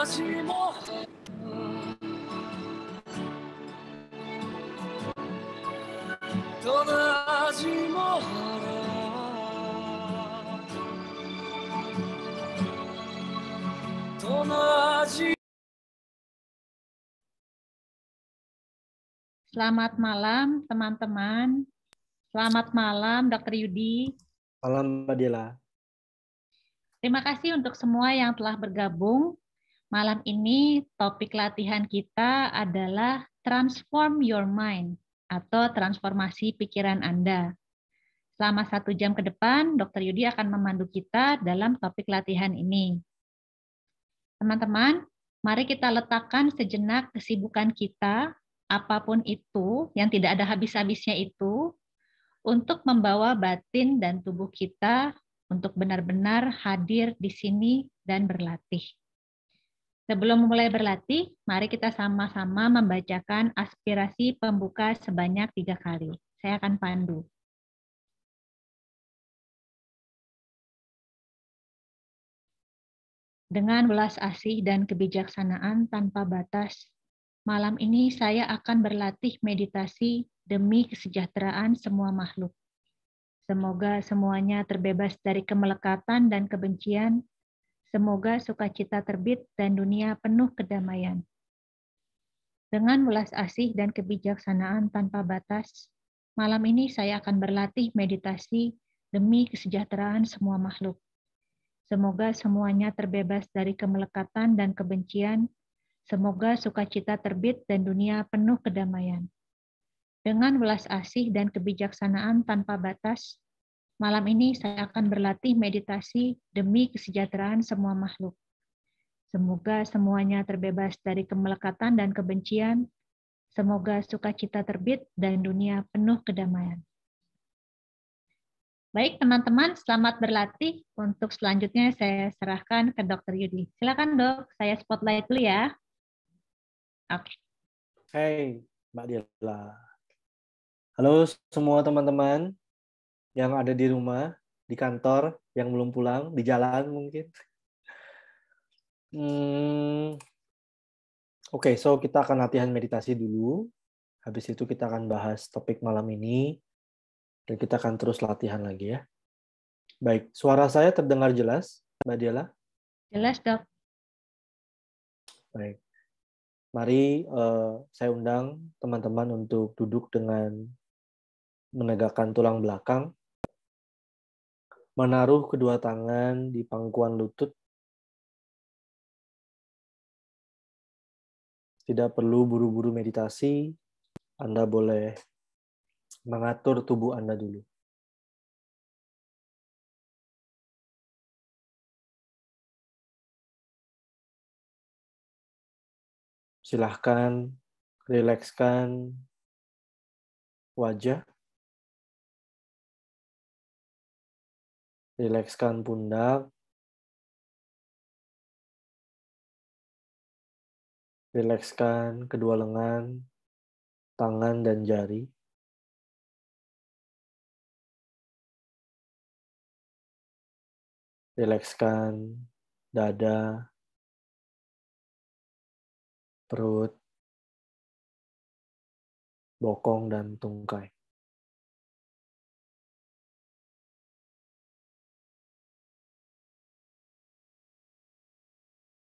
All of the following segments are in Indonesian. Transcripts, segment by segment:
Selamat malam teman-teman. Selamat malam Dr. Yudi. Malam Mbak Dila. Terima kasih untuk semua yang telah bergabung Malam ini topik latihan kita adalah Transform Your Mind atau transformasi pikiran Anda. Selama satu jam ke depan, Dr. Yudi akan memandu kita dalam topik latihan ini. Teman-teman, mari kita letakkan sejenak kesibukan kita, apapun itu, yang tidak ada habis-habisnya itu, untuk membawa batin dan tubuh kita untuk benar-benar hadir di sini dan berlatih. Sebelum mulai berlatih, mari kita sama-sama membacakan aspirasi pembuka sebanyak tiga kali. Saya akan pandu. Dengan belas asih dan kebijaksanaan tanpa batas, malam ini saya akan berlatih meditasi demi kesejahteraan semua makhluk. Semoga semuanya terbebas dari kemelekatan dan kebencian Semoga sukacita terbit dan dunia penuh kedamaian. Dengan ulas asih dan kebijaksanaan tanpa batas, malam ini saya akan berlatih meditasi demi kesejahteraan semua makhluk. Semoga semuanya terbebas dari kemelekatan dan kebencian. Semoga sukacita terbit dan dunia penuh kedamaian. Dengan welas asih dan kebijaksanaan tanpa batas, Malam ini saya akan berlatih meditasi demi kesejahteraan semua makhluk. Semoga semuanya terbebas dari kemelekatan dan kebencian. Semoga sukacita terbit dan dunia penuh kedamaian. Baik, teman-teman, selamat berlatih. Untuk selanjutnya saya serahkan ke Dr. Yudi. Silakan, Dok. Saya spotlight dulu ya. Oke. Okay. Hey, Mbak Dila. Halo semua teman-teman yang ada di rumah, di kantor, yang belum pulang, di jalan mungkin. Hmm, Oke, okay, so kita akan latihan meditasi dulu. Habis itu kita akan bahas topik malam ini. Dan kita akan terus latihan lagi ya. Baik, suara saya terdengar jelas, Mbak Diala? Jelas, dok. Baik. Mari uh, saya undang teman-teman untuk duduk dengan menegakkan tulang belakang menaruh kedua tangan di pangkuan lutut. Tidak perlu buru-buru meditasi, Anda boleh mengatur tubuh Anda dulu. Silahkan rilekskan wajah. rilekskan pundak, rilekskan kedua lengan, tangan, dan jari. Rilekskan dada, perut, bokong, dan tungkai.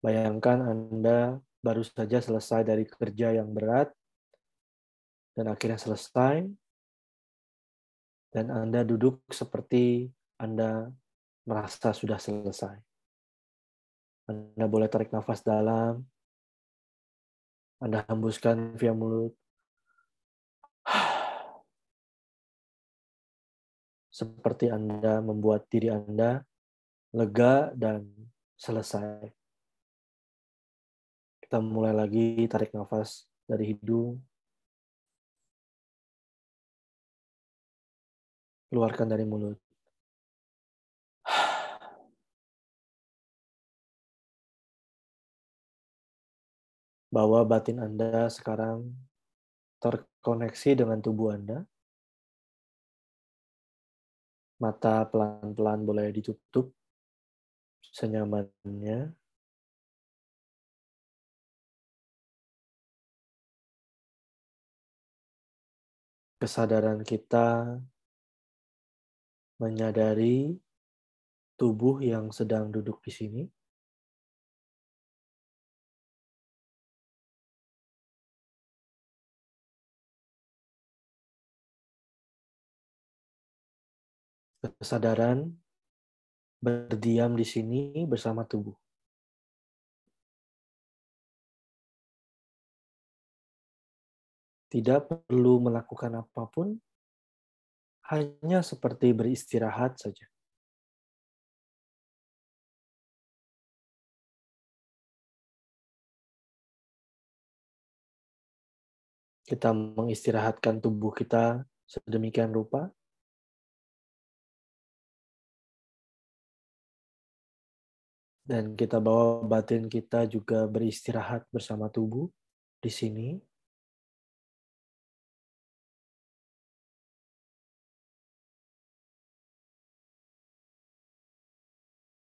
Bayangkan Anda baru saja selesai dari kerja yang berat, dan akhirnya selesai, dan Anda duduk seperti Anda merasa sudah selesai. Anda boleh tarik nafas dalam, Anda hembuskan via mulut, seperti Anda membuat diri Anda lega dan selesai. Kita mulai lagi tarik nafas dari hidung. Keluarkan dari mulut. Bawa batin Anda sekarang terkoneksi dengan tubuh Anda. Mata pelan-pelan boleh ditutup senyamannya. kesadaran kita menyadari tubuh yang sedang duduk di sini. Kesadaran berdiam di sini bersama tubuh. tidak perlu melakukan apapun, hanya seperti beristirahat saja. Kita mengistirahatkan tubuh kita sedemikian rupa dan kita bawa batin kita juga beristirahat bersama tubuh di sini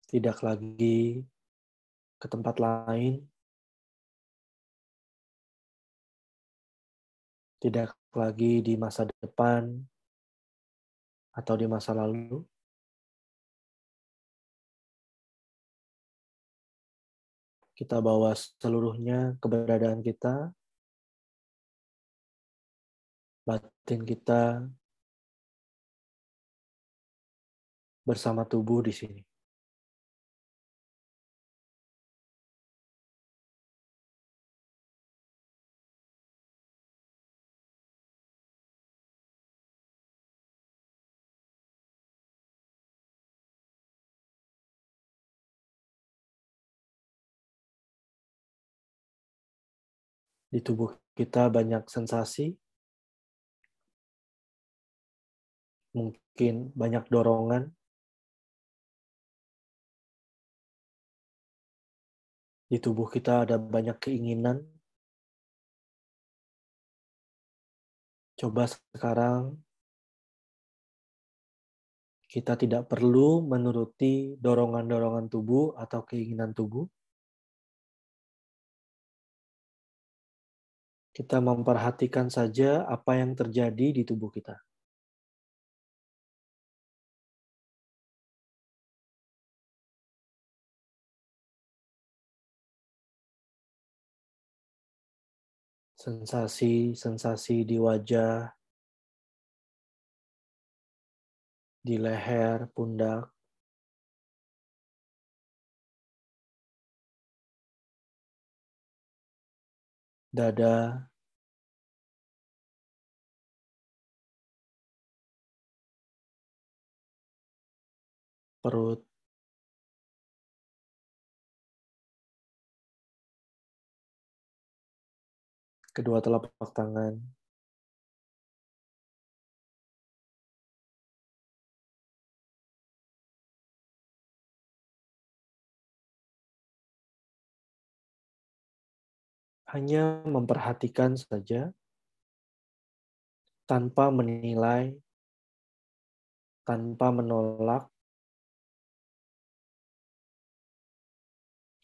tidak lagi ke tempat lain, tidak lagi di masa depan atau di masa lalu. Kita bawa seluruhnya keberadaan kita, batin kita bersama tubuh di sini. di tubuh kita banyak sensasi, mungkin banyak dorongan. Di tubuh kita ada banyak keinginan. Coba sekarang kita tidak perlu menuruti dorongan-dorongan tubuh atau keinginan tubuh. kita memperhatikan saja apa yang terjadi di tubuh kita. Sensasi-sensasi di wajah, di leher, pundak, dada, perut, kedua telapak tangan, hanya memperhatikan saja tanpa menilai, tanpa menolak,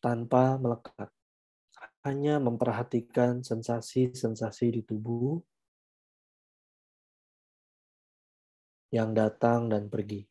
tanpa melekat. Hanya memperhatikan sensasi-sensasi di tubuh yang datang dan pergi.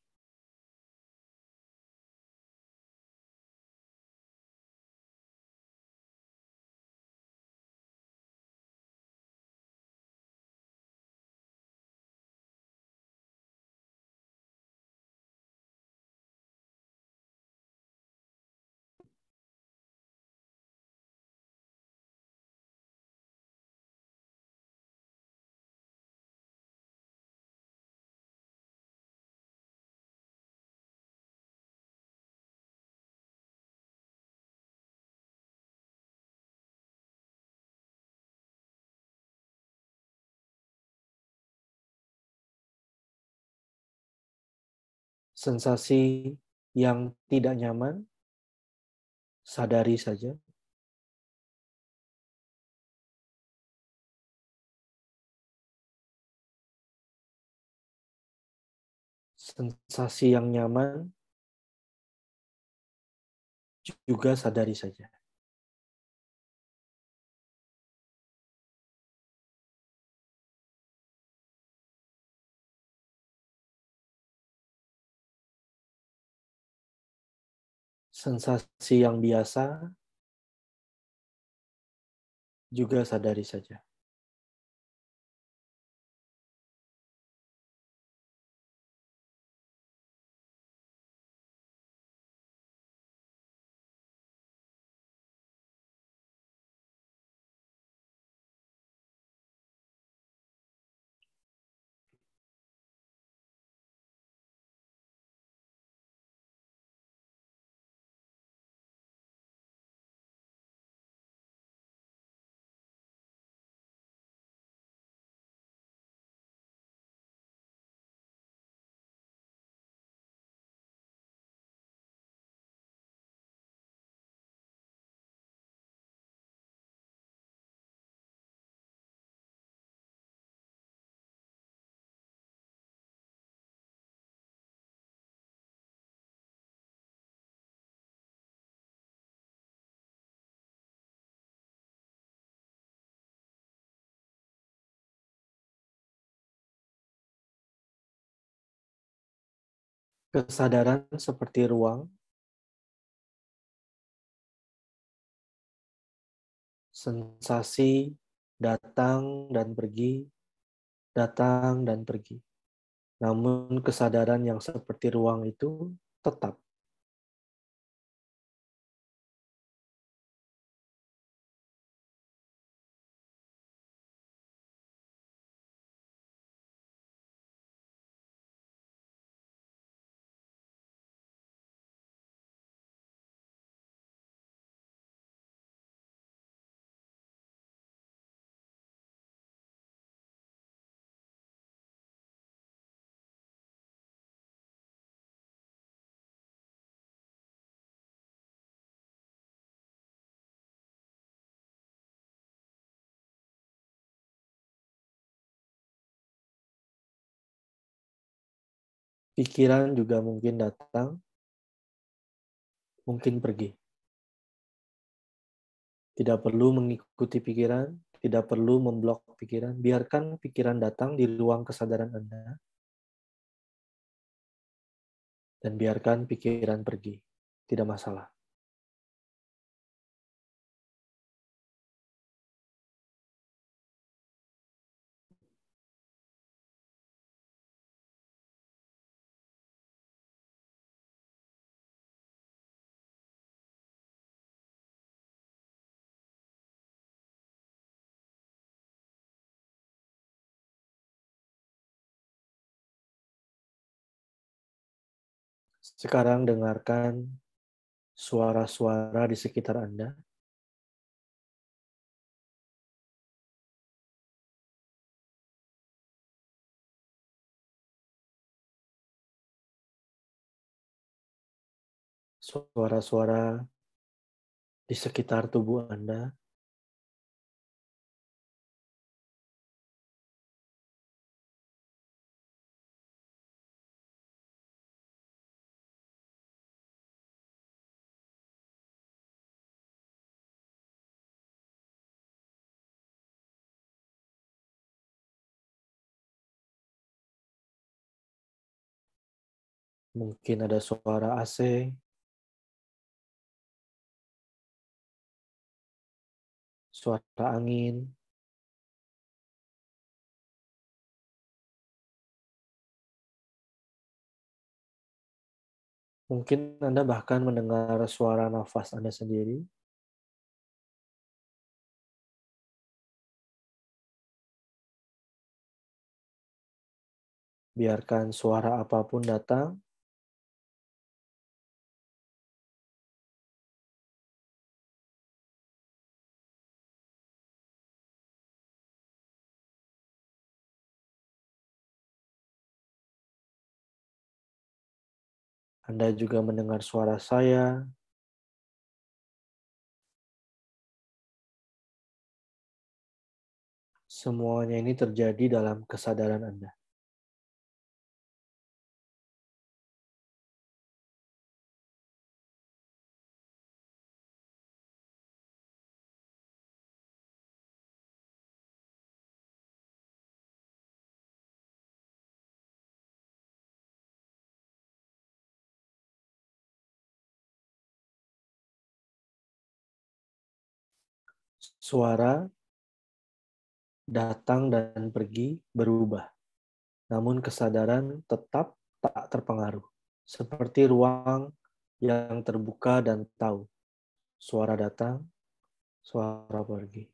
sensasi yang tidak nyaman, sadari saja. Sensasi yang nyaman juga sadari saja. sensasi yang biasa juga sadari saja. kesadaran seperti ruang, sensasi datang dan pergi, datang dan pergi. Namun kesadaran yang seperti ruang itu tetap Pikiran juga mungkin datang, mungkin pergi. Tidak perlu mengikuti pikiran, tidak perlu memblok pikiran. Biarkan pikiran datang di ruang kesadaran Anda. Dan biarkan pikiran pergi. Tidak masalah. Sekarang dengarkan suara-suara di sekitar Anda. Suara-suara di sekitar tubuh Anda. mungkin ada suara AC, suara angin, Mungkin Anda bahkan mendengar suara nafas Anda sendiri. Biarkan suara apapun datang. Anda juga mendengar suara saya. Semuanya ini terjadi dalam kesadaran Anda. Suara datang dan pergi berubah, namun kesadaran tetap tak terpengaruh, seperti ruang yang terbuka dan tahu. Suara datang, suara pergi.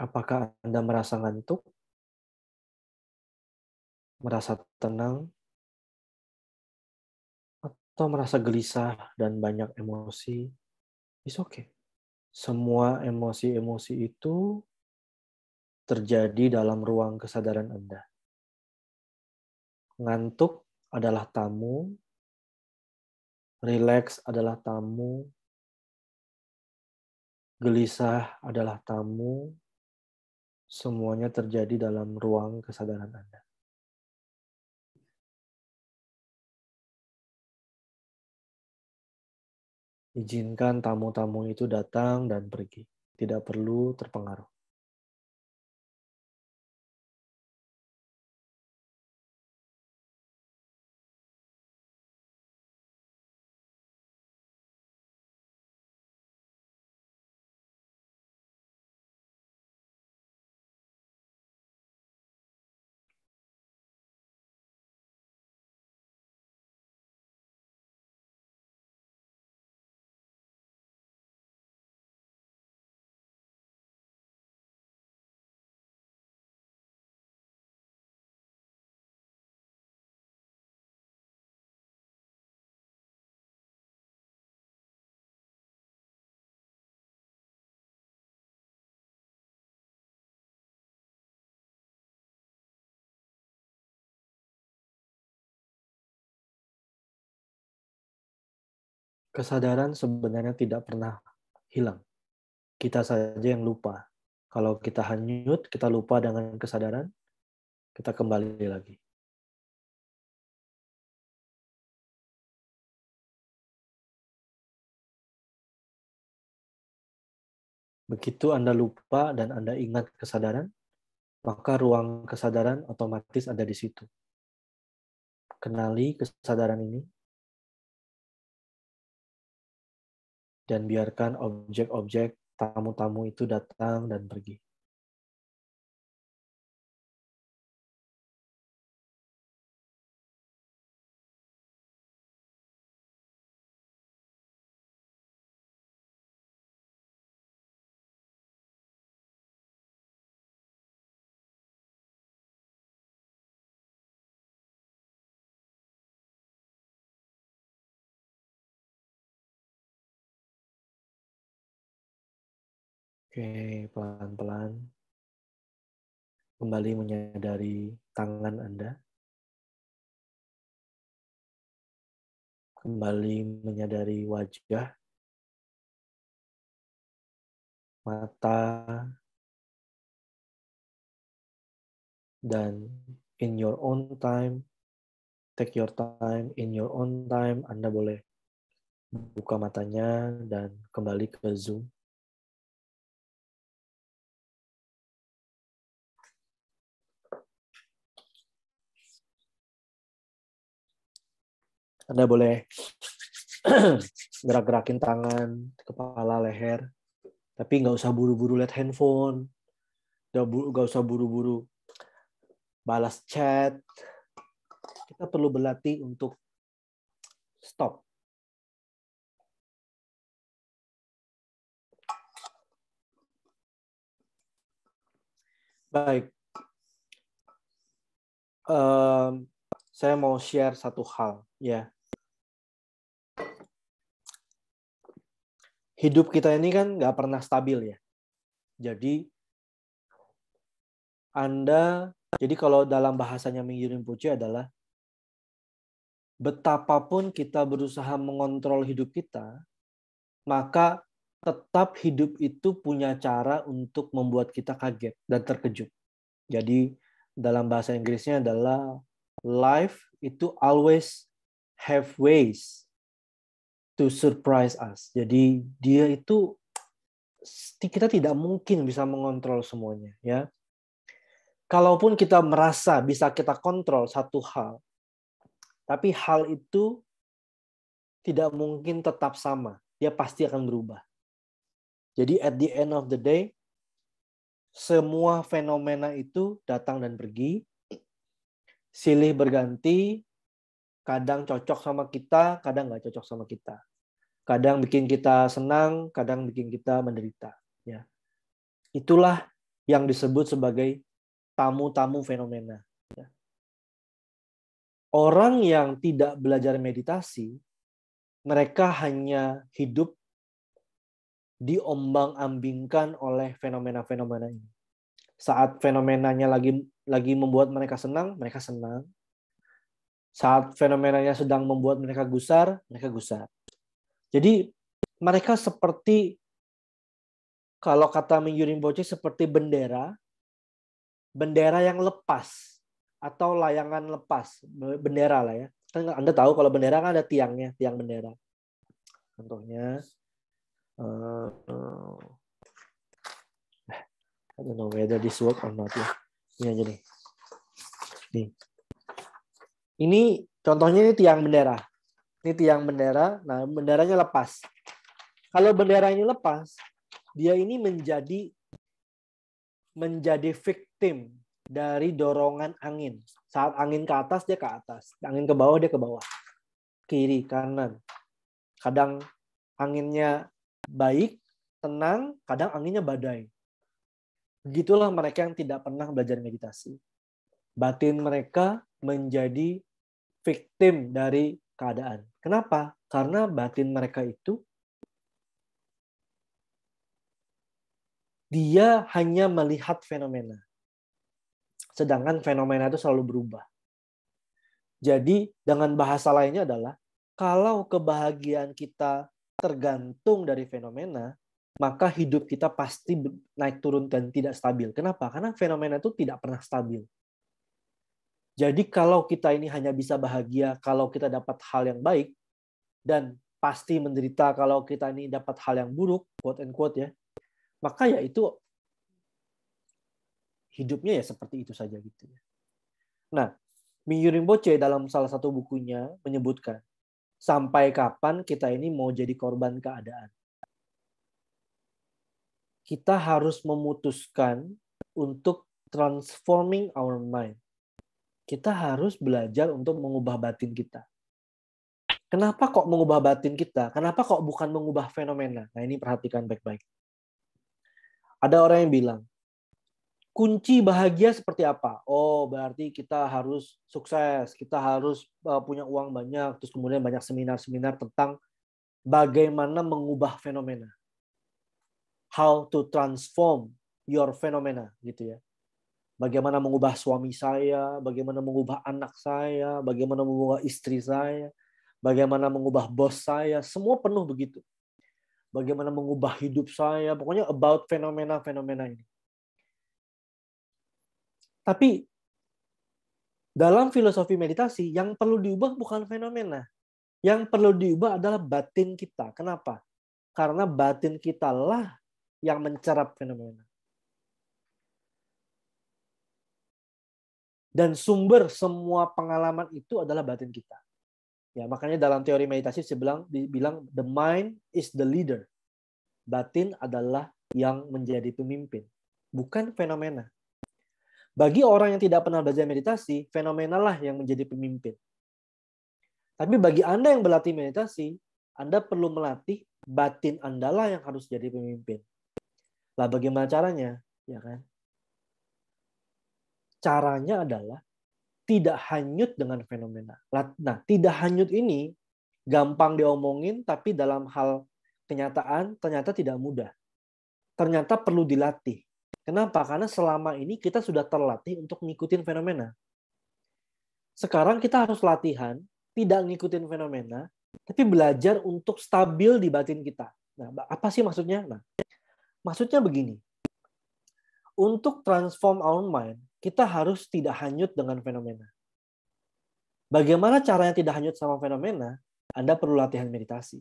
Apakah Anda merasa ngantuk? Merasa tenang? Atau merasa gelisah dan banyak emosi? It's okay. Semua emosi-emosi itu terjadi dalam ruang kesadaran Anda. Ngantuk adalah tamu, relax adalah tamu, gelisah adalah tamu, semuanya terjadi dalam ruang kesadaran Anda. Izinkan tamu-tamu itu datang dan pergi, tidak perlu terpengaruh. kesadaran sebenarnya tidak pernah hilang. Kita saja yang lupa. Kalau kita hanyut, kita lupa dengan kesadaran, kita kembali lagi. Begitu Anda lupa dan Anda ingat kesadaran, maka ruang kesadaran otomatis ada di situ. Kenali kesadaran ini, dan biarkan objek-objek tamu-tamu itu datang dan pergi. Oke, pelan-pelan kembali menyadari tangan Anda. Kembali menyadari wajah, mata, dan in your own time, take your time, in your own time, Anda boleh buka matanya dan kembali ke Zoom. Anda boleh gerak-gerakin tangan, kepala, leher. Tapi nggak usah buru-buru lihat handphone. Nggak usah buru-buru balas chat. Kita perlu berlatih untuk stop. Baik. Um, saya mau share satu hal ya hidup kita ini kan nggak pernah stabil ya. Jadi Anda, jadi kalau dalam bahasanya mengirim puji adalah betapapun kita berusaha mengontrol hidup kita, maka tetap hidup itu punya cara untuk membuat kita kaget dan terkejut. Jadi dalam bahasa Inggrisnya adalah life itu always have ways to surprise us. Jadi dia itu kita tidak mungkin bisa mengontrol semuanya, ya. Kalaupun kita merasa bisa kita kontrol satu hal, tapi hal itu tidak mungkin tetap sama. Dia pasti akan berubah. Jadi at the end of the day, semua fenomena itu datang dan pergi, silih berganti, kadang cocok sama kita, kadang nggak cocok sama kita kadang bikin kita senang, kadang bikin kita menderita. Ya. Itulah yang disebut sebagai tamu-tamu fenomena. Ya. Orang yang tidak belajar meditasi, mereka hanya hidup diombang-ambingkan oleh fenomena-fenomena ini. Saat fenomenanya lagi lagi membuat mereka senang, mereka senang. Saat fenomenanya sedang membuat mereka gusar, mereka gusar. Jadi mereka seperti kalau kata Mingyurin seperti bendera, bendera yang lepas atau layangan lepas, bendera lah ya. Kan Anda tahu kalau bendera kan ada tiangnya, tiang bendera. Contohnya, uh, I don't know whether this work or not ya. Ini aja nih. Nih. Ini contohnya ini tiang bendera. Ini tiang bendera. Nah, benderanya lepas. Kalau benderanya lepas, dia ini menjadi menjadi victim dari dorongan angin. Saat angin ke atas dia ke atas, angin ke bawah dia ke bawah. Kiri, kanan. Kadang anginnya baik, tenang, kadang anginnya badai. Begitulah mereka yang tidak pernah belajar meditasi. Batin mereka menjadi victim dari keadaan. Kenapa? Karena batin mereka itu dia hanya melihat fenomena. Sedangkan fenomena itu selalu berubah. Jadi dengan bahasa lainnya adalah kalau kebahagiaan kita tergantung dari fenomena, maka hidup kita pasti naik turun dan tidak stabil. Kenapa? Karena fenomena itu tidak pernah stabil. Jadi kalau kita ini hanya bisa bahagia kalau kita dapat hal yang baik dan pasti menderita kalau kita ini dapat hal yang buruk, quote and quote ya. Maka ya itu hidupnya ya seperti itu saja gitu ya. Nah, Miyurin Boce dalam salah satu bukunya menyebutkan sampai kapan kita ini mau jadi korban keadaan. Kita harus memutuskan untuk transforming our mind kita harus belajar untuk mengubah batin kita. Kenapa kok mengubah batin kita? Kenapa kok bukan mengubah fenomena? Nah, ini perhatikan baik-baik. Ada orang yang bilang, kunci bahagia seperti apa? Oh, berarti kita harus sukses, kita harus eh, punya uang banyak, terus kemudian banyak seminar-seminar tentang bagaimana mengubah fenomena. How to transform your fenomena gitu ya bagaimana mengubah suami saya, bagaimana mengubah anak saya, bagaimana mengubah istri saya, bagaimana mengubah bos saya, semua penuh begitu. Bagaimana mengubah hidup saya, pokoknya about fenomena-fenomena ini. Tapi dalam filosofi meditasi yang perlu diubah bukan fenomena. Yang perlu diubah adalah batin kita. Kenapa? Karena batin kita lah yang mencerap fenomena dan sumber semua pengalaman itu adalah batin kita. Ya, makanya dalam teori meditasi sebelang dibilang the mind is the leader. Batin adalah yang menjadi pemimpin, bukan fenomena. Bagi orang yang tidak pernah belajar meditasi, fenomenalah yang menjadi pemimpin. Tapi bagi Anda yang berlatih meditasi, Anda perlu melatih batin Anda lah yang harus jadi pemimpin. Lah bagaimana caranya? Ya kan? Caranya adalah tidak hanyut dengan fenomena. Nah, tidak hanyut ini gampang diomongin, tapi dalam hal kenyataan ternyata tidak mudah. Ternyata perlu dilatih. Kenapa? Karena selama ini kita sudah terlatih untuk ngikutin fenomena. Sekarang kita harus latihan, tidak ngikutin fenomena, tapi belajar untuk stabil di batin kita. Nah, apa sih maksudnya? Nah, maksudnya begini untuk transform our mind, kita harus tidak hanyut dengan fenomena. Bagaimana caranya tidak hanyut sama fenomena? Anda perlu latihan meditasi.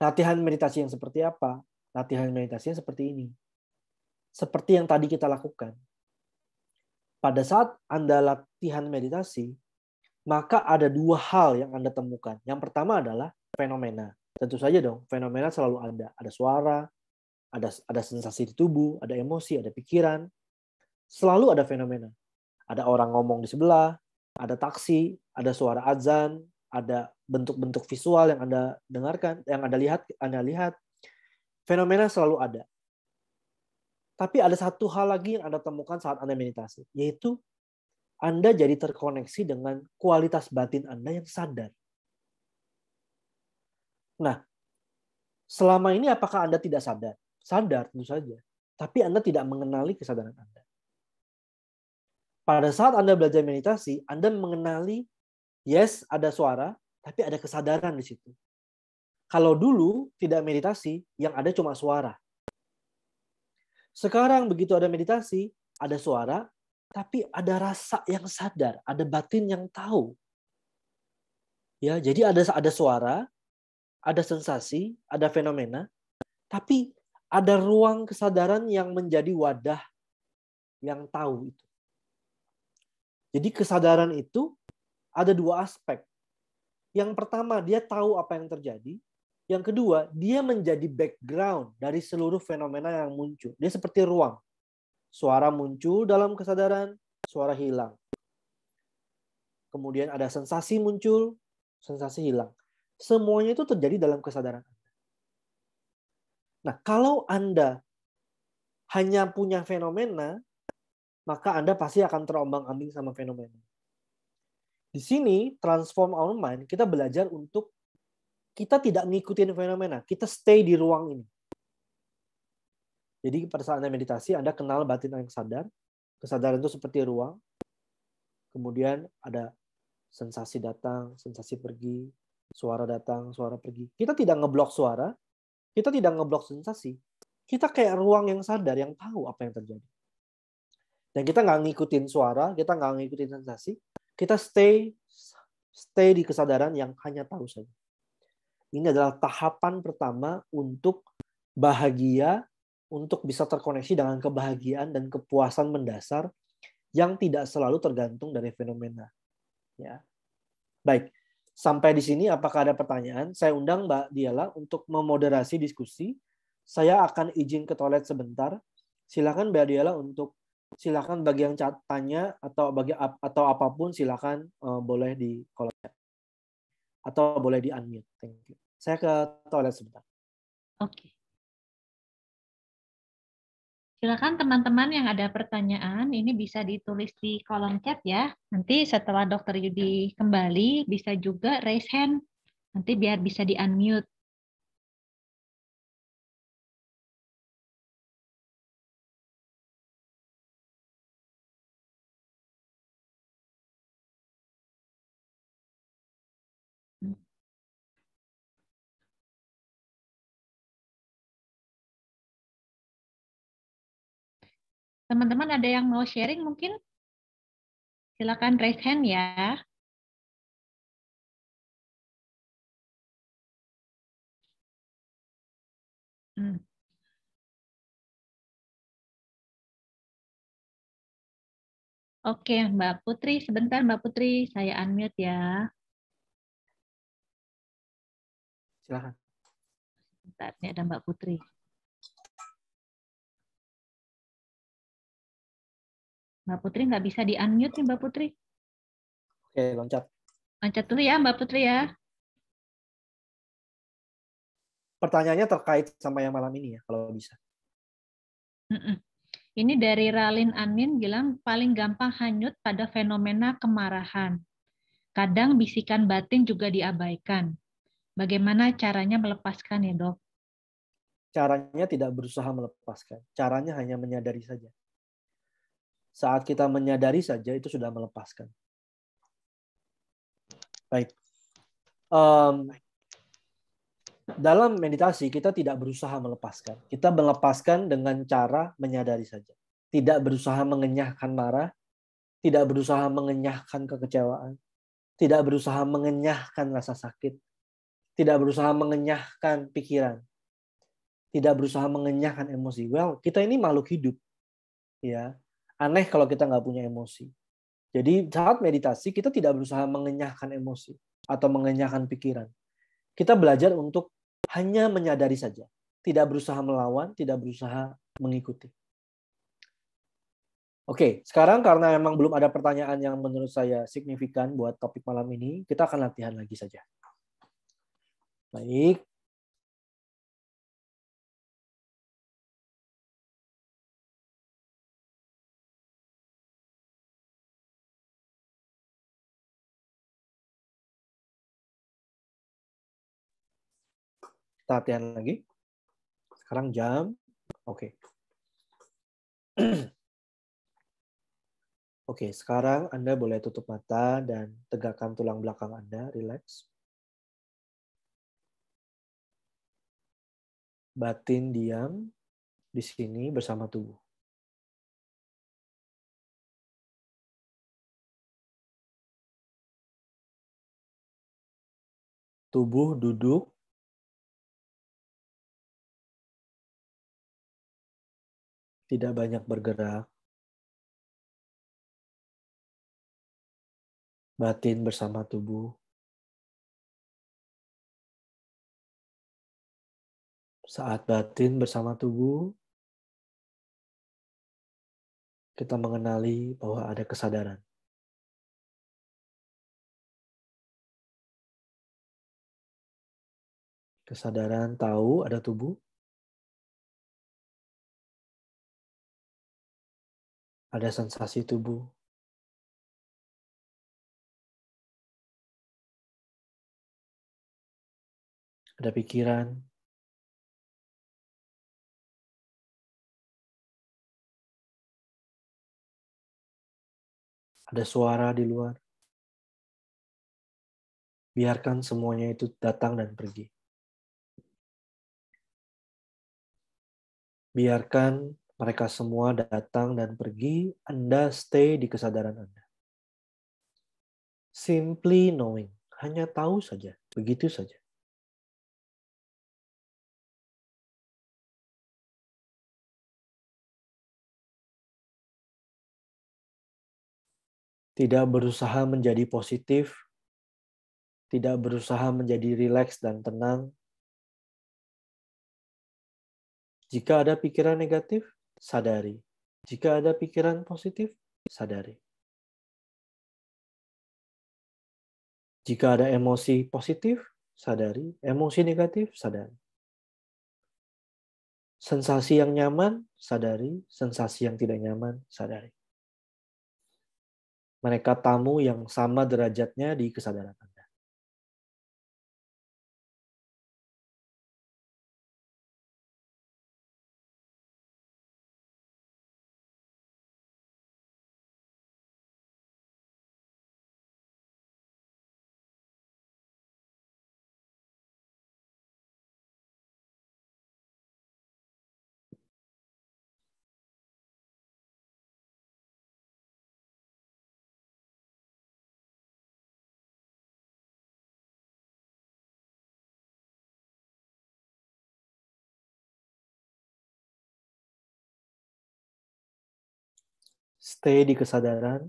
Latihan meditasi yang seperti apa? Latihan meditasi yang seperti ini. Seperti yang tadi kita lakukan. Pada saat Anda latihan meditasi, maka ada dua hal yang Anda temukan. Yang pertama adalah fenomena. Tentu saja dong, fenomena selalu ada. Ada suara, ada ada sensasi di tubuh, ada emosi, ada pikiran. Selalu ada fenomena. Ada orang ngomong di sebelah, ada taksi, ada suara azan, ada bentuk-bentuk visual yang Anda dengarkan, yang Anda lihat, Anda lihat. Fenomena selalu ada. Tapi ada satu hal lagi yang Anda temukan saat Anda meditasi, yaitu Anda jadi terkoneksi dengan kualitas batin Anda yang sadar. Nah, selama ini apakah Anda tidak sadar? sadar tentu saja, tapi Anda tidak mengenali kesadaran Anda. Pada saat Anda belajar meditasi, Anda mengenali yes ada suara, tapi ada kesadaran di situ. Kalau dulu tidak meditasi, yang ada cuma suara. Sekarang begitu ada meditasi, ada suara, tapi ada rasa yang sadar, ada batin yang tahu. Ya, jadi ada ada suara, ada sensasi, ada fenomena, tapi ada ruang kesadaran yang menjadi wadah yang tahu itu. Jadi kesadaran itu ada dua aspek. Yang pertama, dia tahu apa yang terjadi. Yang kedua, dia menjadi background dari seluruh fenomena yang muncul. Dia seperti ruang. Suara muncul dalam kesadaran, suara hilang. Kemudian ada sensasi muncul, sensasi hilang. Semuanya itu terjadi dalam kesadaran Nah, kalau Anda hanya punya fenomena, maka Anda pasti akan terombang-ambing sama fenomena. Di sini, transform our mind, kita belajar untuk kita tidak ngikutin fenomena, kita stay di ruang ini. Jadi pada saat Anda meditasi, Anda kenal batin yang sadar. Kesadaran itu seperti ruang. Kemudian ada sensasi datang, sensasi pergi, suara datang, suara pergi. Kita tidak ngeblok suara, kita tidak ngeblok sensasi. Kita kayak ruang yang sadar, yang tahu apa yang terjadi. Dan kita nggak ngikutin suara, kita nggak ngikutin sensasi. Kita stay stay di kesadaran yang hanya tahu saja. Ini adalah tahapan pertama untuk bahagia, untuk bisa terkoneksi dengan kebahagiaan dan kepuasan mendasar yang tidak selalu tergantung dari fenomena. Ya, Baik, Sampai di sini apakah ada pertanyaan? Saya undang Mbak Diala untuk memoderasi diskusi. Saya akan izin ke toilet sebentar. Silakan Mbak Diala untuk silakan bagi yang tanya atau bagi atau apapun silakan uh, boleh di kolom atau boleh di unmute. Thank you. Saya ke toilet sebentar. Oke. Okay. Silakan teman-teman yang ada pertanyaan, ini bisa ditulis di kolom chat ya. Nanti setelah Dokter Yudi kembali, bisa juga raise hand. Nanti biar bisa di-unmute. Teman-teman ada yang mau sharing mungkin? Silakan raise hand ya. Hmm. Oke, Mbak Putri, sebentar Mbak Putri, saya unmute ya. Silakan. Sebentar, ini ada Mbak Putri. Mbak Putri nggak bisa di unmute nih Mbak Putri. Oke, loncat. Loncat dulu ya Mbak Putri ya. Pertanyaannya terkait sama yang malam ini ya, kalau bisa. Ini dari Ralin Anin bilang paling gampang hanyut pada fenomena kemarahan. Kadang bisikan batin juga diabaikan. Bagaimana caranya melepaskan ya dok? Caranya tidak berusaha melepaskan. Caranya hanya menyadari saja. Saat kita menyadari saja itu sudah melepaskan. Baik. Um, dalam meditasi kita tidak berusaha melepaskan. Kita melepaskan dengan cara menyadari saja. Tidak berusaha mengenyahkan marah, tidak berusaha mengenyahkan kekecewaan, tidak berusaha mengenyahkan rasa sakit, tidak berusaha mengenyahkan pikiran, tidak berusaha mengenyahkan emosi. Well, kita ini makhluk hidup. Ya, aneh kalau kita nggak punya emosi. Jadi saat meditasi kita tidak berusaha mengenyahkan emosi atau mengenyahkan pikiran. Kita belajar untuk hanya menyadari saja, tidak berusaha melawan, tidak berusaha mengikuti. Oke, sekarang karena memang belum ada pertanyaan yang menurut saya signifikan buat topik malam ini, kita akan latihan lagi saja. Baik, Kita latihan lagi. Sekarang jam. Oke. Okay. Oke, okay, sekarang Anda boleh tutup mata dan tegakkan tulang belakang Anda, relax. Batin diam di sini bersama tubuh. Tubuh duduk tidak banyak bergerak. Batin bersama tubuh. Saat batin bersama tubuh, kita mengenali bahwa ada kesadaran. Kesadaran tahu ada tubuh, ada sensasi tubuh ada pikiran, ada suara di luar. Biarkan semuanya itu datang dan pergi. Biarkan mereka semua datang dan pergi, Anda stay di kesadaran Anda. Simply knowing, hanya tahu saja, begitu saja. Tidak berusaha menjadi positif, tidak berusaha menjadi rileks dan tenang. Jika ada pikiran negatif, sadari. Jika ada pikiran positif, sadari. Jika ada emosi positif, sadari. Emosi negatif, sadari. Sensasi yang nyaman, sadari. Sensasi yang tidak nyaman, sadari. Mereka tamu yang sama derajatnya di kesadaran. stay di kesadaran,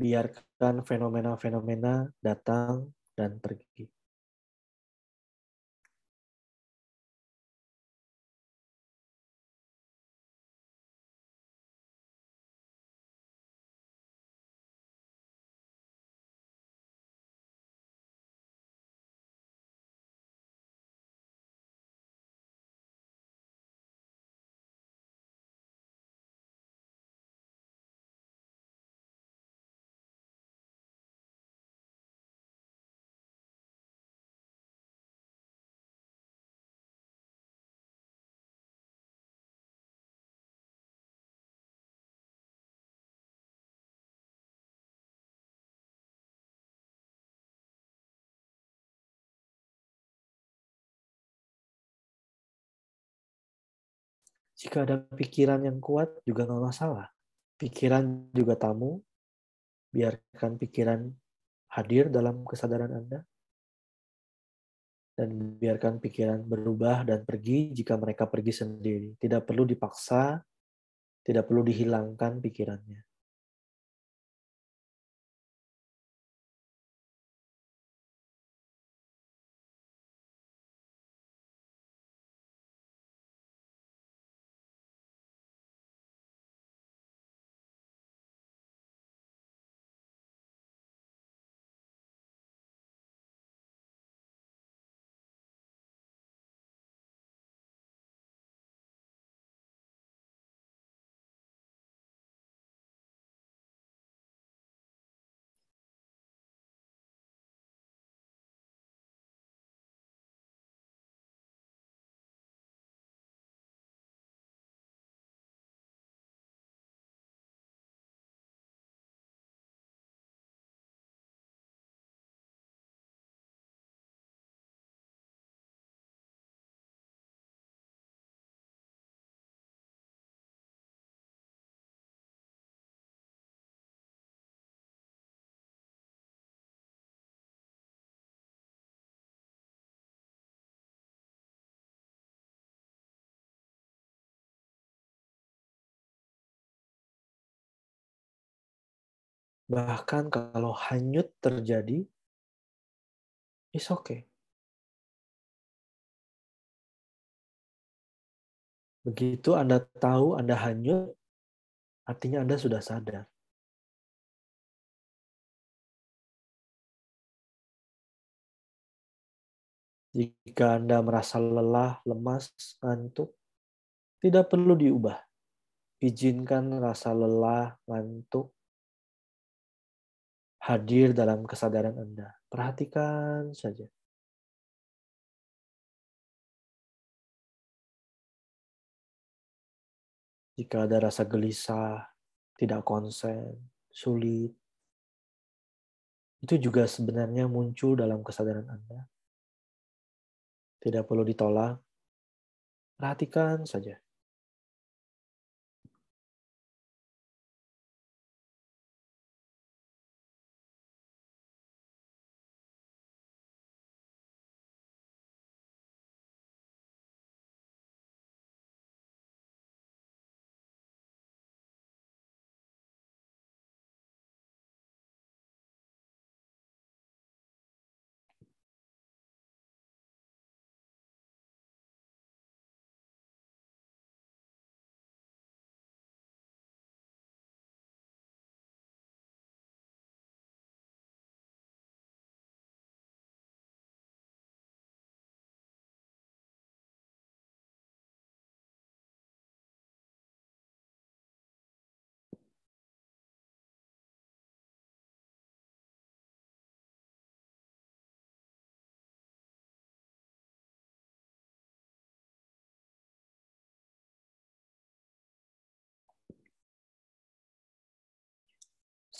biarkan fenomena-fenomena datang dan pergi. Jika ada pikiran yang kuat juga nggak masalah. Pikiran juga tamu. Biarkan pikiran hadir dalam kesadaran Anda. Dan biarkan pikiran berubah dan pergi jika mereka pergi sendiri. Tidak perlu dipaksa, tidak perlu dihilangkan pikirannya. Bahkan kalau hanyut terjadi, it's okay. Begitu Anda tahu Anda hanyut, artinya Anda sudah sadar. Jika Anda merasa lelah, lemas, ngantuk, tidak perlu diubah. Izinkan rasa lelah, ngantuk, hadir dalam kesadaran Anda. Perhatikan saja. Jika ada rasa gelisah, tidak konsen, sulit, itu juga sebenarnya muncul dalam kesadaran Anda. Tidak perlu ditolak, perhatikan saja.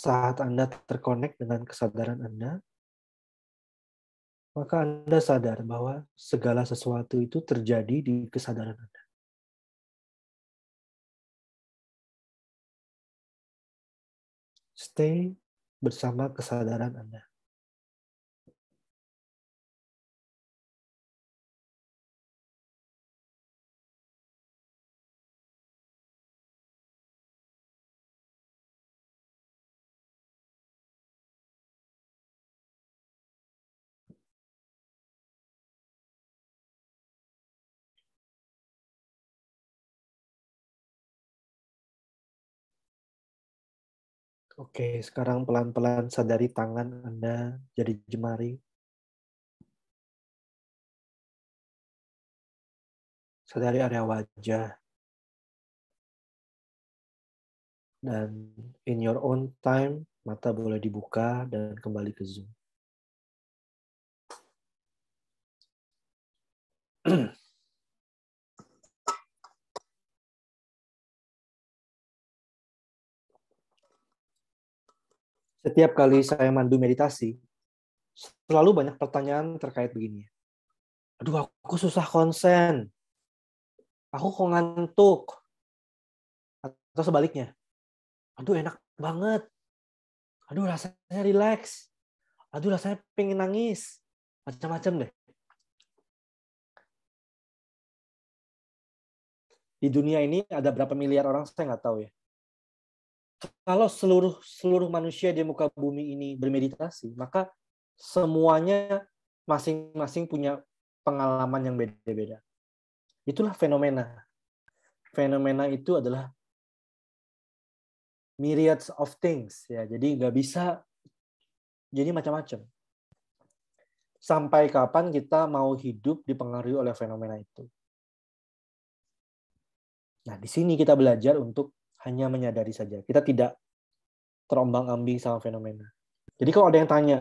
saat Anda terkonek dengan kesadaran Anda, maka Anda sadar bahwa segala sesuatu itu terjadi di kesadaran Anda. Stay bersama kesadaran Anda. Oke, sekarang pelan-pelan sadari tangan Anda jadi jemari. Sadari area wajah. Dan in your own time, mata boleh dibuka dan kembali ke Zoom. Setiap kali saya mandu meditasi, selalu banyak pertanyaan terkait begini. Aduh, aku susah konsen. Aku kok ngantuk. Atau sebaliknya. Aduh, enak banget. Aduh, rasanya relax. Aduh, rasanya pengen nangis. Macam-macam deh. Di dunia ini ada berapa miliar orang, saya nggak tahu ya kalau seluruh seluruh manusia di muka bumi ini bermeditasi, maka semuanya masing-masing punya pengalaman yang beda-beda. Itulah fenomena. Fenomena itu adalah myriads of things ya. Jadi nggak bisa jadi macam-macam. Sampai kapan kita mau hidup dipengaruhi oleh fenomena itu? Nah, di sini kita belajar untuk hanya menyadari saja. Kita tidak terombang-ambing sama fenomena. Jadi kalau ada yang tanya,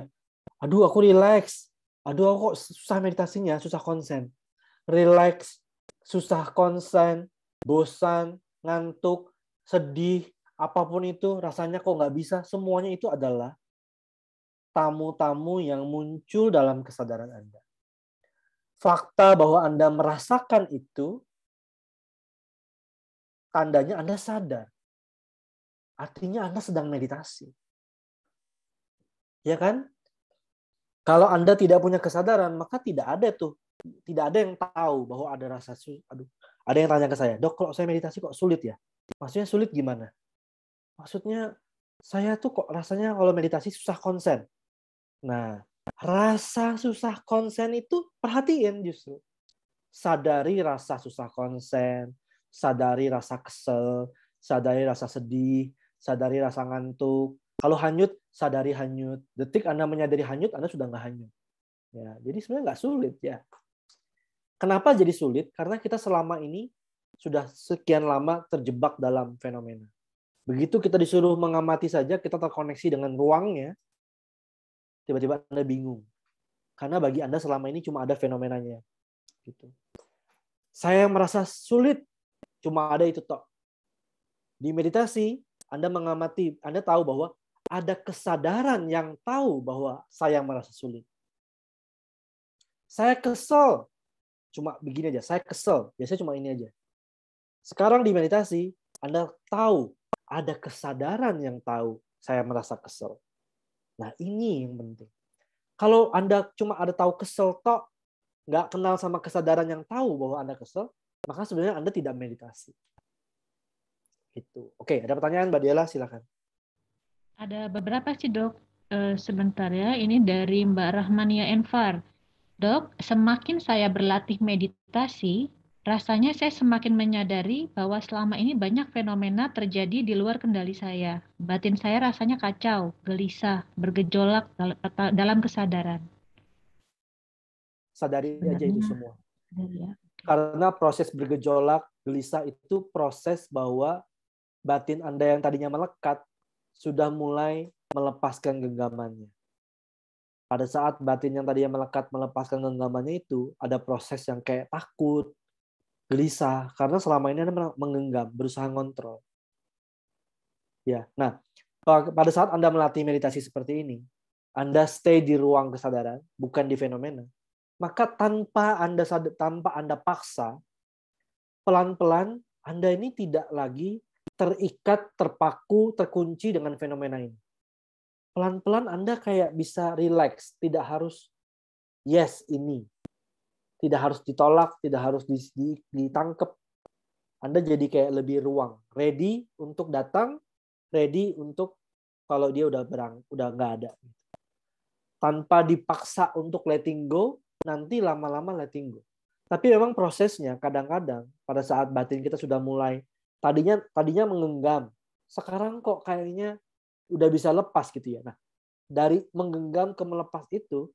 aduh aku relax, aduh aku kok susah meditasinya, susah konsen. Relax, susah konsen, bosan, ngantuk, sedih, apapun itu, rasanya kok nggak bisa, semuanya itu adalah tamu-tamu yang muncul dalam kesadaran Anda. Fakta bahwa Anda merasakan itu tandanya Anda sadar. Artinya Anda sedang meditasi. Ya kan? Kalau Anda tidak punya kesadaran, maka tidak ada tuh. Tidak ada yang tahu bahwa ada rasa aduh, ada yang tanya ke saya, "Dok, kalau saya meditasi kok sulit ya?" Maksudnya sulit gimana? Maksudnya saya tuh kok rasanya kalau meditasi susah konsen. Nah, rasa susah konsen itu perhatiin justru. Sadari rasa susah konsen, sadari rasa kesel, sadari rasa sedih, sadari rasa ngantuk. Kalau hanyut, sadari hanyut. Detik Anda menyadari hanyut, Anda sudah nggak hanyut. Ya, jadi sebenarnya nggak sulit ya. Kenapa jadi sulit? Karena kita selama ini sudah sekian lama terjebak dalam fenomena. Begitu kita disuruh mengamati saja, kita terkoneksi dengan ruangnya, tiba-tiba Anda bingung. Karena bagi Anda selama ini cuma ada fenomenanya. Gitu. Saya merasa sulit Cuma ada itu tok. Di meditasi, Anda mengamati, Anda tahu bahwa ada kesadaran yang tahu bahwa saya merasa sulit. Saya kesel. Cuma begini aja, saya kesel. Biasanya cuma ini aja. Sekarang di meditasi, Anda tahu ada kesadaran yang tahu saya merasa kesel. Nah, ini yang penting. Kalau Anda cuma ada tahu kesel tok, nggak kenal sama kesadaran yang tahu bahwa Anda kesel, maka sebenarnya Anda tidak meditasi. Itu. Oke, ada pertanyaan Mbak Diela, silakan. Ada beberapa sih dok. E, sebentar ya, ini dari Mbak Rahmania Enfar. Dok, semakin saya berlatih meditasi, rasanya saya semakin menyadari bahwa selama ini banyak fenomena terjadi di luar kendali saya. Batin saya rasanya kacau, gelisah, bergejolak dalam kesadaran. Sadari aja itu semua. Ya. Karena proses bergejolak, gelisah itu proses bahwa batin Anda yang tadinya melekat sudah mulai melepaskan genggamannya. Pada saat batin yang tadinya melekat melepaskan genggamannya itu, ada proses yang kayak takut, gelisah, karena selama ini Anda menggenggam, berusaha ngontrol. Ya, nah pada saat Anda melatih meditasi seperti ini, Anda stay di ruang kesadaran, bukan di fenomena. Maka tanpa Anda tanpa Anda paksa, pelan-pelan Anda ini tidak lagi terikat, terpaku, terkunci dengan fenomena ini. Pelan-pelan Anda kayak bisa relax, tidak harus yes ini. Tidak harus ditolak, tidak harus ditangkep. Anda jadi kayak lebih ruang, ready untuk datang, ready untuk kalau dia udah berang, udah nggak ada. Tanpa dipaksa untuk letting go, nanti lama-lama letting go. Tapi memang prosesnya kadang-kadang pada saat batin kita sudah mulai tadinya tadinya menggenggam, sekarang kok kayaknya udah bisa lepas gitu ya. Nah, dari menggenggam ke melepas itu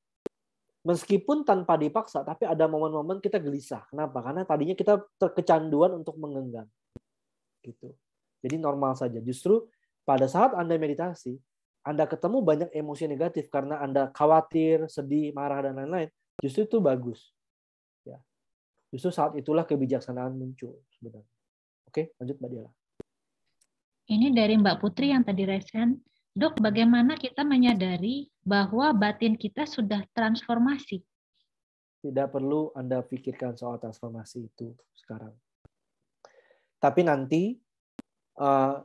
meskipun tanpa dipaksa, tapi ada momen-momen kita gelisah. Kenapa? Karena tadinya kita kecanduan untuk menggenggam. Gitu. Jadi normal saja. Justru pada saat Anda meditasi, Anda ketemu banyak emosi negatif karena Anda khawatir, sedih, marah, dan lain-lain. Justru itu bagus. Ya. Justru saat itulah kebijaksanaan muncul sebenarnya. Oke, lanjut Mbak Dila. Ini dari Mbak Putri yang tadi resen. Dok, bagaimana kita menyadari bahwa batin kita sudah transformasi? Tidak perlu Anda pikirkan soal transformasi itu sekarang. Tapi nanti eh,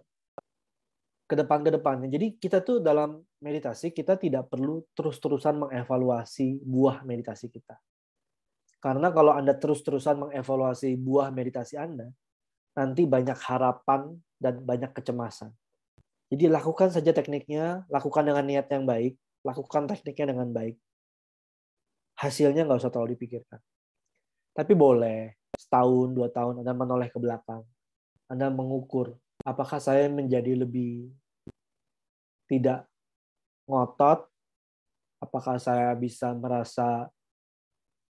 ke depan ke depan. Jadi kita tuh dalam meditasi kita tidak perlu terus-terusan mengevaluasi buah meditasi kita. Karena kalau Anda terus-terusan mengevaluasi buah meditasi Anda, nanti banyak harapan dan banyak kecemasan. Jadi lakukan saja tekniknya, lakukan dengan niat yang baik, lakukan tekniknya dengan baik. Hasilnya nggak usah terlalu dipikirkan. Tapi boleh setahun, dua tahun Anda menoleh ke belakang. Anda mengukur apakah saya menjadi lebih tidak ngotot, apakah saya bisa merasa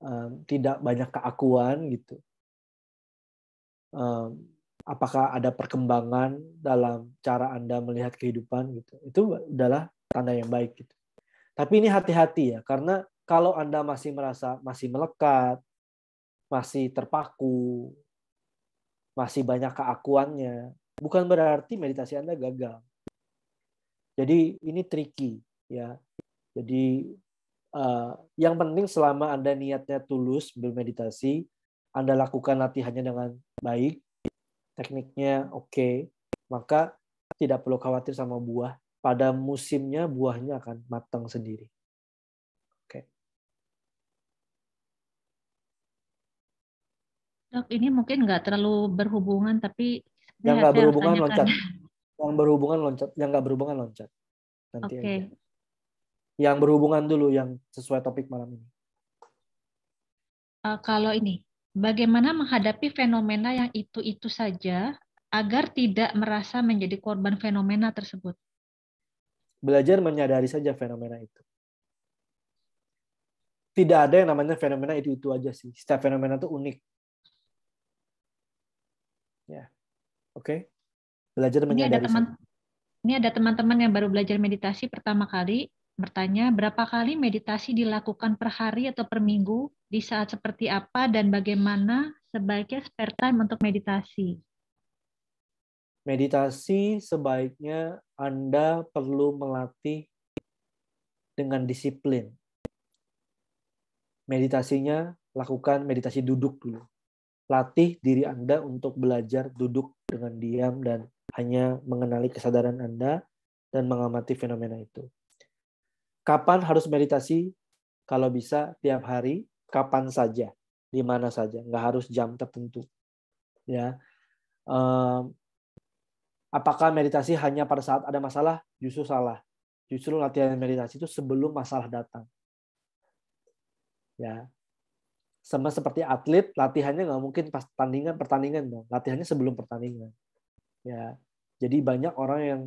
um, tidak banyak keakuan gitu, um, apakah ada perkembangan dalam cara anda melihat kehidupan gitu, itu adalah tanda yang baik gitu. Tapi ini hati-hati ya, karena kalau anda masih merasa masih melekat, masih terpaku, masih banyak keakuannya, bukan berarti meditasi anda gagal jadi ini tricky ya. Jadi uh, yang penting selama Anda niatnya tulus bermeditasi, Anda lakukan latihannya dengan baik, tekniknya oke, okay, maka tidak perlu khawatir sama buah. Pada musimnya buahnya akan matang sendiri. Oke. Okay. Dok, ini mungkin nggak terlalu berhubungan, tapi yang nggak berhubungan loncat yang berhubungan loncat yang nggak berhubungan loncat nanti okay. aja yang berhubungan dulu yang sesuai topik malam ini uh, kalau ini bagaimana menghadapi fenomena yang itu itu saja agar tidak merasa menjadi korban fenomena tersebut belajar menyadari saja fenomena itu tidak ada yang namanya fenomena itu itu aja sih setiap fenomena itu unik ya oke okay? Belajar ini ada teman ini ada teman-teman yang baru belajar meditasi pertama kali bertanya berapa kali meditasi dilakukan per hari atau per minggu di saat seperti apa dan bagaimana sebaiknya spare time untuk meditasi. Meditasi sebaiknya Anda perlu melatih dengan disiplin. Meditasinya lakukan meditasi duduk dulu. Latih diri Anda untuk belajar duduk dengan diam dan hanya mengenali kesadaran Anda dan mengamati fenomena itu. Kapan harus meditasi? Kalau bisa tiap hari, kapan saja, di mana saja, nggak harus jam tertentu. Ya, apakah meditasi hanya pada saat ada masalah? Justru salah. Justru latihan meditasi itu sebelum masalah datang. Ya, sama seperti atlet, latihannya nggak mungkin pas pertandingan pertandingan dong. Latihannya sebelum pertandingan ya jadi banyak orang yang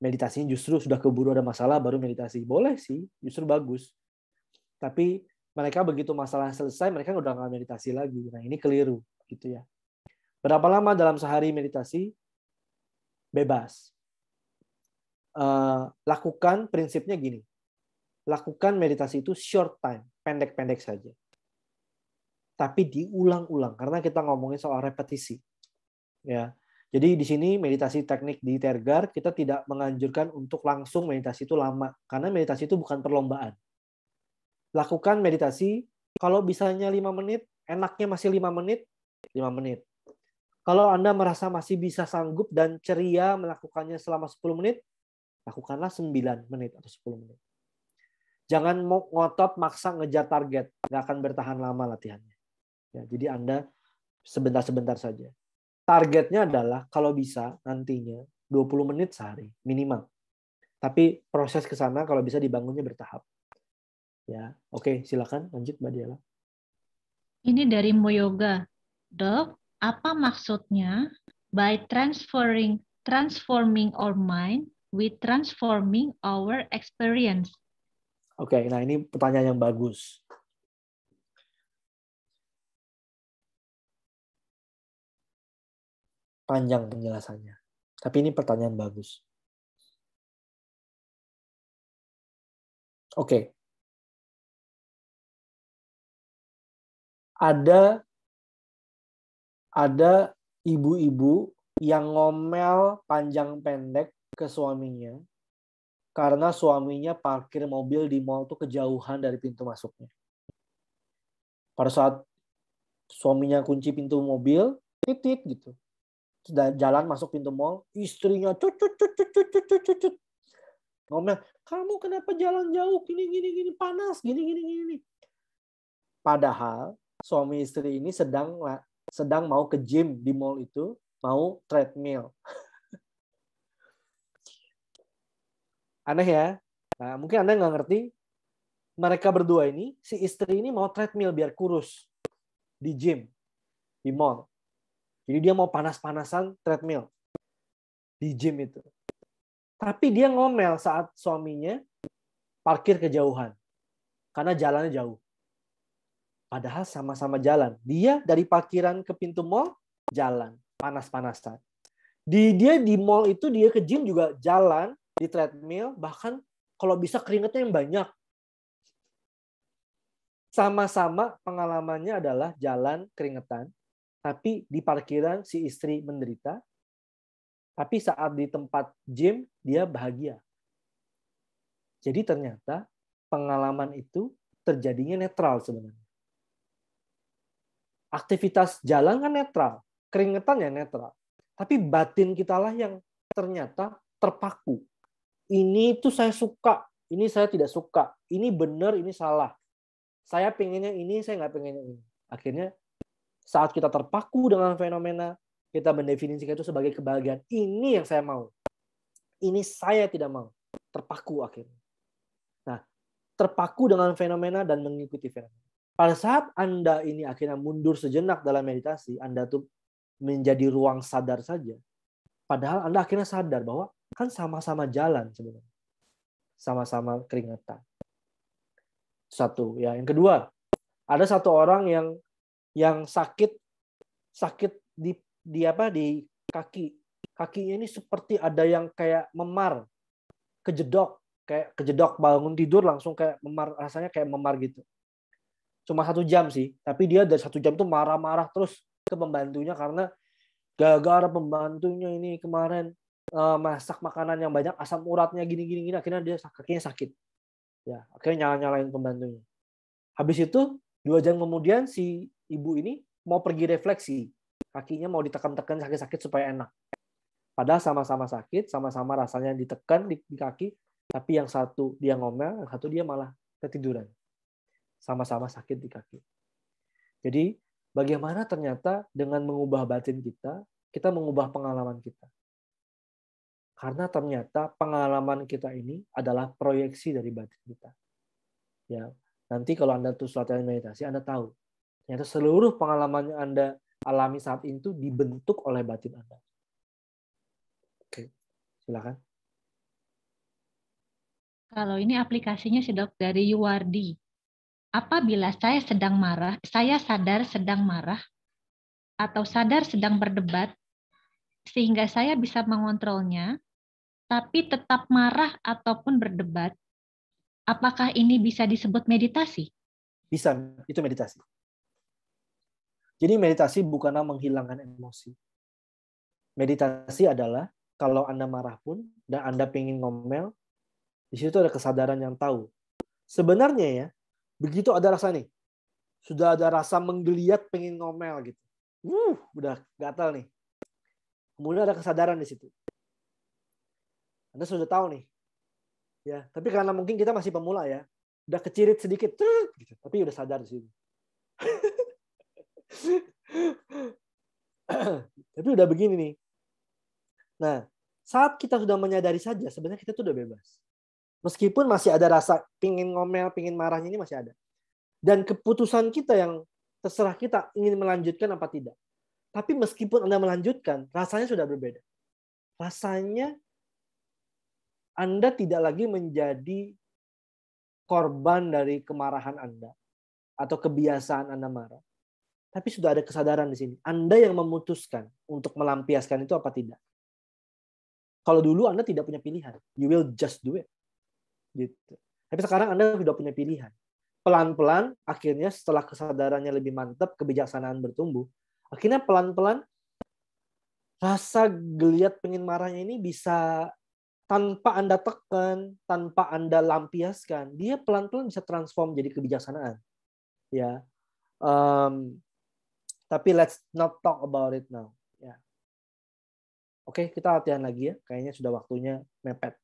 meditasinya justru sudah keburu ada masalah baru meditasi boleh sih justru bagus tapi mereka begitu masalah selesai mereka udah nggak meditasi lagi nah ini keliru gitu ya berapa lama dalam sehari meditasi bebas eh, lakukan prinsipnya gini lakukan meditasi itu short time pendek-pendek saja tapi diulang-ulang karena kita ngomongin soal repetisi ya jadi di sini meditasi teknik di Tergar kita tidak menganjurkan untuk langsung meditasi itu lama karena meditasi itu bukan perlombaan. Lakukan meditasi kalau bisanya 5 menit, enaknya masih 5 menit, 5 menit. Kalau Anda merasa masih bisa sanggup dan ceria melakukannya selama 10 menit, lakukanlah 9 menit atau 10 menit. Jangan ngotot maksa ngejar target, nggak akan bertahan lama latihannya. Ya, jadi Anda sebentar-sebentar saja targetnya adalah kalau bisa nantinya 20 menit sehari minimal. Tapi proses ke sana kalau bisa dibangunnya bertahap. Ya, oke, okay, silakan lanjut Mbak Diala. Ini dari Moyoga. Dok, apa maksudnya by transferring transforming our mind with transforming our experience? Oke, okay, nah ini pertanyaan yang bagus. panjang penjelasannya. Tapi ini pertanyaan bagus. Oke. Okay. Ada ada ibu-ibu yang ngomel panjang pendek ke suaminya karena suaminya parkir mobil di mall tuh kejauhan dari pintu masuknya. Pada saat suaminya kunci pintu mobil, titit gitu jalan masuk pintu mall, istrinya cut cut cut cut cut Ngomel, kamu kenapa jalan jauh gini gini gini panas gini gini gini. Padahal suami istri ini sedang sedang mau ke gym di mall itu, mau treadmill. Aneh ya? Nah, mungkin Anda nggak ngerti. Mereka berdua ini, si istri ini mau treadmill biar kurus di gym, di mall jadi dia mau panas-panasan treadmill di gym itu. Tapi dia ngomel saat suaminya parkir kejauhan karena jalannya jauh. Padahal sama-sama jalan. Dia dari parkiran ke pintu mall jalan panas-panasan. Di dia di mall itu dia ke gym juga jalan di treadmill bahkan kalau bisa keringetnya yang banyak. Sama-sama pengalamannya adalah jalan keringetan tapi di parkiran si istri menderita. Tapi saat di tempat gym, dia bahagia. Jadi ternyata pengalaman itu terjadinya netral sebenarnya. Aktivitas jalan kan netral, keringetan ya netral. Tapi batin kita lah yang ternyata terpaku. Ini tuh saya suka, ini saya tidak suka, ini benar, ini salah. Saya pengennya ini, saya nggak pengennya ini. Akhirnya saat kita terpaku dengan fenomena, kita mendefinisikan itu sebagai kebahagiaan. Ini yang saya mau. Ini saya tidak mau. Terpaku akhirnya. Nah, terpaku dengan fenomena dan mengikuti fenomena. Pada saat Anda ini akhirnya mundur sejenak dalam meditasi, Anda tuh menjadi ruang sadar saja. Padahal Anda akhirnya sadar bahwa kan sama-sama jalan sebenarnya. Sama-sama keringetan. Satu. ya Yang kedua, ada satu orang yang yang sakit sakit di di apa di kaki kakinya ini seperti ada yang kayak memar kejedok kayak kejedok bangun tidur langsung kayak memar rasanya kayak memar gitu cuma satu jam sih tapi dia dari satu jam tuh marah-marah terus ke pembantunya karena gara-gara pembantunya ini kemarin uh, masak makanan yang banyak asam uratnya gini-gini gini akhirnya dia kakinya sakit ya akhirnya nyala-nyalain pembantunya habis itu dua jam kemudian si ibu ini mau pergi refleksi, kakinya mau ditekan-tekan sakit-sakit supaya enak. Padahal sama-sama sakit, sama-sama rasanya ditekan di, di kaki, tapi yang satu dia ngomel, yang satu dia malah ketiduran. Sama-sama sakit di kaki. Jadi bagaimana ternyata dengan mengubah batin kita, kita mengubah pengalaman kita. Karena ternyata pengalaman kita ini adalah proyeksi dari batin kita. Ya, nanti kalau Anda tuh latihan meditasi, Anda tahu Ternyata seluruh pengalaman yang Anda alami saat itu dibentuk oleh batin Anda. Oke, silakan. Kalau ini aplikasinya sih dok dari Yuwardi. Apabila saya sedang marah, saya sadar sedang marah atau sadar sedang berdebat, sehingga saya bisa mengontrolnya, tapi tetap marah ataupun berdebat, apakah ini bisa disebut meditasi? Bisa, itu meditasi. Jadi meditasi bukanlah menghilangkan emosi. Meditasi adalah kalau Anda marah pun dan Anda pengen ngomel, di situ ada kesadaran yang tahu. Sebenarnya ya, begitu ada rasa nih, sudah ada rasa menggeliat pengen ngomel gitu. Wuh, udah gatal nih. Kemudian ada kesadaran di situ. Anda sudah tahu nih. Ya, tapi karena mungkin kita masih pemula ya, udah kecirit sedikit, gitu. tapi udah sadar di situ. Tapi udah begini nih. Nah, saat kita sudah menyadari saja, sebenarnya kita tuh udah bebas. Meskipun masih ada rasa pingin ngomel, pingin marahnya ini masih ada. Dan keputusan kita yang terserah kita ingin melanjutkan apa tidak. Tapi meskipun Anda melanjutkan, rasanya sudah berbeda. Rasanya Anda tidak lagi menjadi korban dari kemarahan Anda atau kebiasaan Anda marah tapi sudah ada kesadaran di sini. Anda yang memutuskan untuk melampiaskan itu apa tidak. Kalau dulu Anda tidak punya pilihan, you will just do it. Gitu. Tapi sekarang Anda sudah punya pilihan. Pelan-pelan akhirnya setelah kesadarannya lebih mantap, kebijaksanaan bertumbuh, akhirnya pelan-pelan rasa geliat pengen marahnya ini bisa tanpa Anda tekan, tanpa Anda lampiaskan, dia pelan-pelan bisa transform jadi kebijaksanaan. Ya. Um, tapi let's not talk about it now. Ya. Oke, kita latihan lagi ya. Kayaknya sudah waktunya mepet.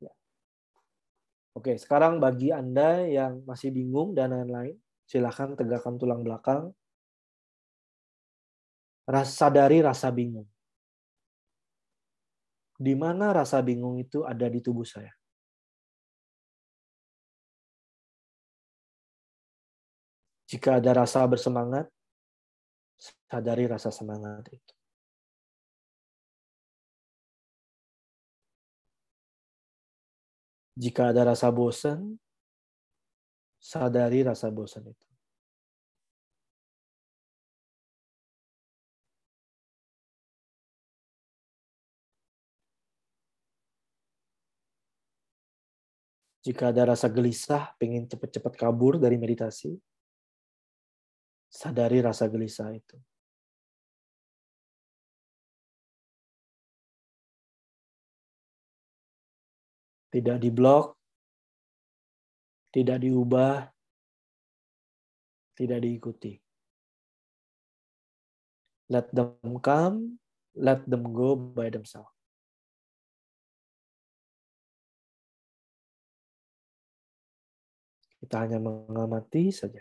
Ya. Oke, sekarang bagi Anda yang masih bingung dan lain-lain, silakan tegakkan tulang belakang. Rasa dari rasa bingung. Di mana rasa bingung itu ada di tubuh saya? Jika ada rasa bersemangat, sadari rasa semangat itu. Jika ada rasa bosan, sadari rasa bosan itu. Jika ada rasa gelisah, pengen cepat-cepat kabur dari meditasi, sadari rasa gelisah itu. Tidak diblok, tidak diubah, tidak diikuti. Let them come, let them go by themselves. Kita hanya mengamati saja.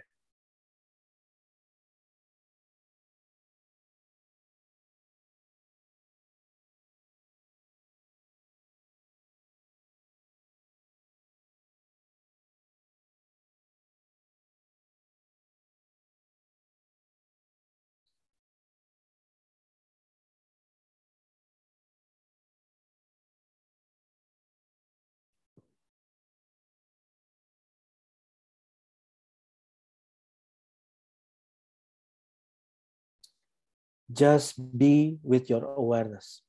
Just be with your awareness.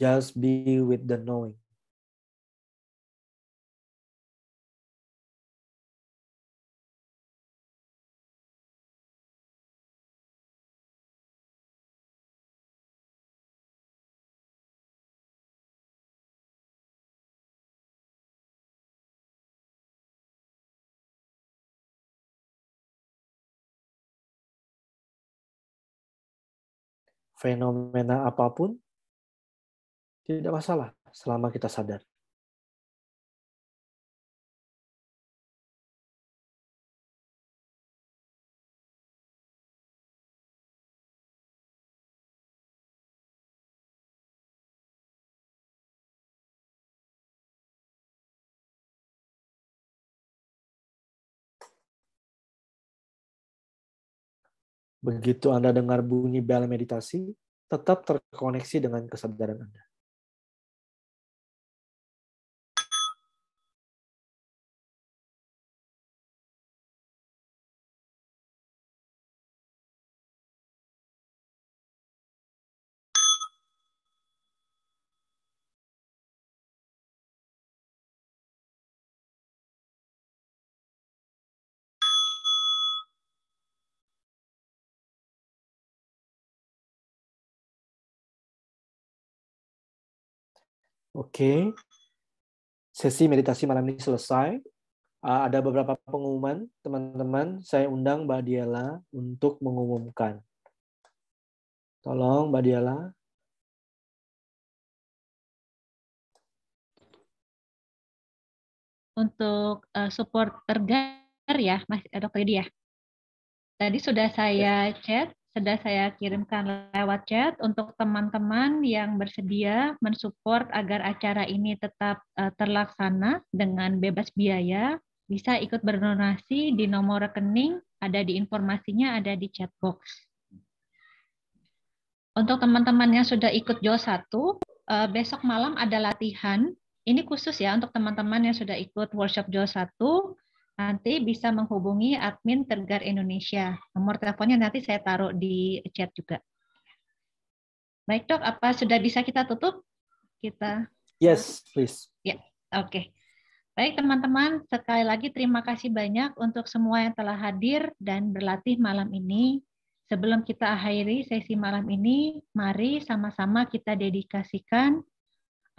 Just be with the knowing. fenomena apapun, tidak masalah selama kita sadar. Begitu Anda dengar bunyi bel meditasi, tetap terkoneksi dengan kesadaran Anda. Oke. Sesi meditasi malam ini selesai. Ah, ada beberapa pengumuman, teman-teman. Saya undang Mbak Diela untuk mengumumkan. Tolong Mbak Diela. Untuk uh, eh, support ergar ya, Mas eh, Dokter Lydia. Ya. Tadi sudah saya ya. chat sudah saya kirimkan lewat chat untuk teman-teman yang bersedia mensupport agar acara ini tetap eh, terlaksana dengan bebas biaya bisa ikut berdonasi di nomor rekening ada di informasinya ada di chat box. Untuk teman-teman yang sudah ikut jo 1, eh, besok malam ada latihan. Ini khusus ya untuk teman-teman yang sudah ikut workshop jo 1 nanti bisa menghubungi admin tergar Indonesia. Nomor teleponnya nanti saya taruh di chat juga. Baik dok, apa sudah bisa kita tutup? Kita. Yes, please. Ya, oke. Okay. Baik teman-teman, sekali lagi terima kasih banyak untuk semua yang telah hadir dan berlatih malam ini. Sebelum kita akhiri sesi malam ini, mari sama-sama kita dedikasikan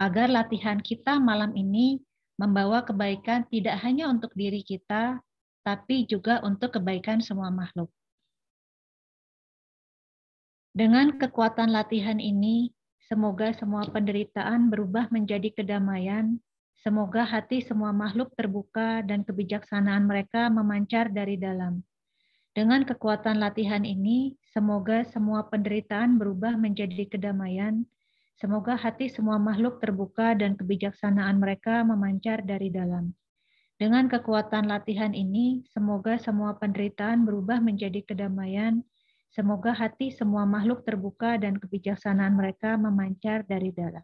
agar latihan kita malam ini membawa kebaikan tidak hanya untuk diri kita, tapi juga untuk kebaikan semua makhluk. Dengan kekuatan latihan ini, semoga semua penderitaan berubah menjadi kedamaian, semoga hati semua makhluk terbuka dan kebijaksanaan mereka memancar dari dalam. Dengan kekuatan latihan ini, semoga semua penderitaan berubah menjadi kedamaian, Semoga hati semua makhluk terbuka dan kebijaksanaan mereka memancar dari dalam. Dengan kekuatan latihan ini, semoga semua penderitaan berubah menjadi kedamaian. Semoga hati semua makhluk terbuka dan kebijaksanaan mereka memancar dari dalam.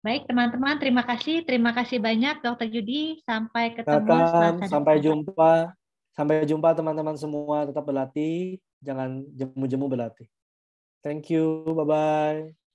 Baik, teman-teman, terima kasih. Terima kasih banyak, Dokter Yudi. Sampai ketemu. Datang, sampai jumpa. Sampai jumpa, teman-teman semua. Tetap berlatih. Jangan jemu-jemu berlatih. Thank you. Bye-bye.